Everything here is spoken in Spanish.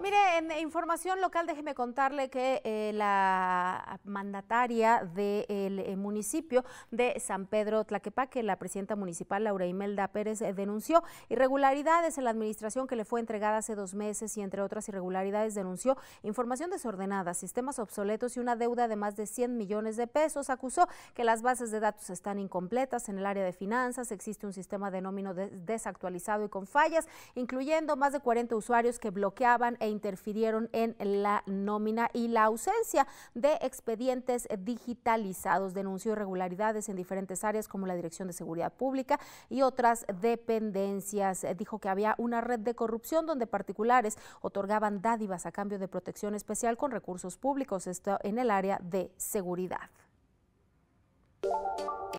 Mire, en información local, déjeme contarle que eh, la mandataria del eh, municipio de San Pedro Tlaquepaque, la presidenta municipal Laura Imelda Pérez, eh, denunció irregularidades en la administración que le fue entregada hace dos meses y entre otras irregularidades denunció información desordenada, sistemas obsoletos y una deuda de más de 100 millones de pesos. Acusó que las bases de datos están incompletas en el área de finanzas, existe un sistema de nómino desactualizado y con fallas, incluyendo más de 40 usuarios que bloqueaban e interfirieron en la nómina y la ausencia de expedientes digitalizados. Denunció irregularidades en diferentes áreas como la Dirección de Seguridad Pública y otras dependencias. Eh, dijo que había una red de corrupción donde particulares otorgaban dádivas a cambio de protección especial con recursos públicos, esto en el área de seguridad.